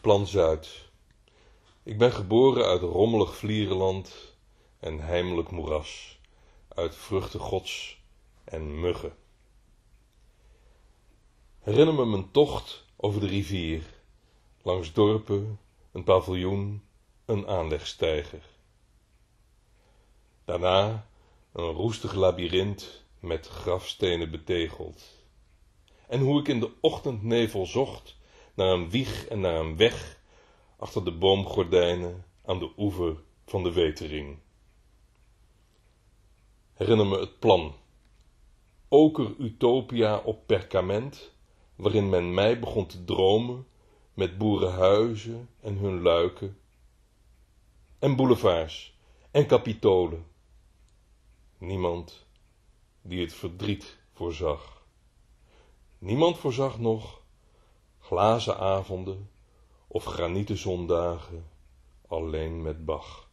Plan Zuid. Ik ben geboren uit rommelig vlierenland en heimelijk moeras, uit vruchten gods en muggen. Herinner me mijn tocht over de rivier, langs dorpen, een paviljoen, een aanlegstijger. Daarna een roestig labyrint met grafstenen betegeld. En hoe ik in de ochtendnevel zocht naar een wieg en naar een weg achter de boomgordijnen aan de oever van de wetering. Herinner me het plan. Oker Utopia op perkament, waarin men mij begon te dromen met boerenhuizen en hun luiken, en boulevards en kapitolen. Niemand die het verdriet voorzag. Niemand voorzag nog glazen avonden of granieten zondagen alleen met Bach.